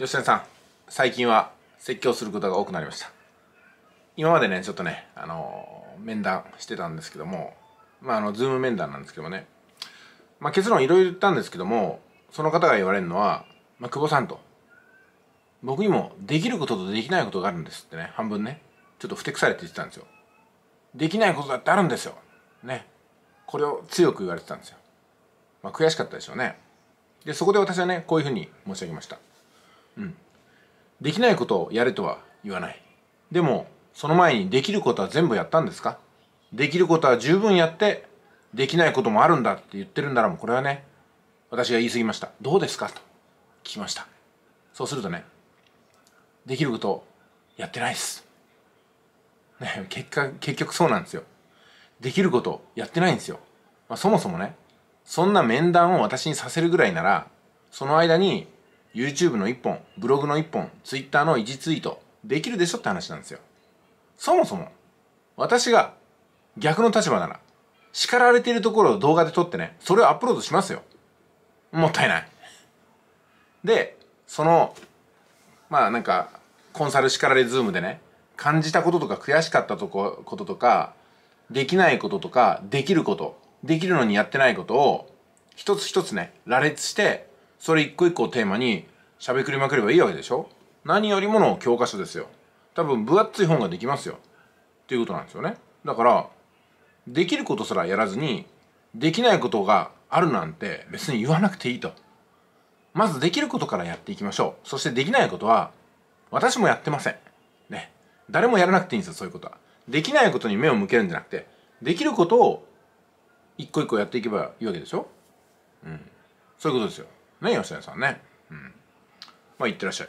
吉田さん最近は説教することが多くなりました今までねちょっとねあの面談してたんですけどもまああのズーム面談なんですけどもね、まあ、結論いろいろ言ったんですけどもその方が言われるのは、まあ、久保さんと僕にもできることとできないことがあるんですってね半分ねちょっとふてくされて言ってたんですよできないことだってあるんですよねこれを強く言われてたんですよまあ悔しかったでしょうねでそこで私はねこういうふうに申し上げましたうん、できないことをやれとは言わないでもその前にできることは全部やったんですかできることは十分やってできないこともあるんだって言ってるんならもうこれはね私が言い過ぎましたどうですかと聞きましたそうするとねできることやってないです、ね、結果結局そうなんですよできることやってないんですよ、まあ、そもそもねそんな面談を私にさせるぐらいならその間に YouTube の1本、ブログの1本、Twitter の維持ツイート、できるでしょって話なんですよ。そもそも、私が逆の立場なら、叱られているところを動画で撮ってね、それをアップロードしますよ。もったいない。で、その、まあなんか、コンサル叱られズームでね、感じたこととか悔しかったとここととか、できないこととか、できること、できるのにやってないことを、一つ一つね、羅列して、それ一個一個をテーマにしゃべくりまくればいいわけでしょ何よりもの教科書ですよ多分分厚い本ができますよっていうことなんですよねだからできることすらやらずにできないことがあるなんて別に言わなくていいとまずできることからやっていきましょうそしてできないことは私もやってませんね誰もやらなくていいんですよそういうことはできないことに目を向けるんじゃなくてできることを一個一個やっていけばいいわけでしょうんそういうことですよね吉田さんねうんまあいってらっしゃい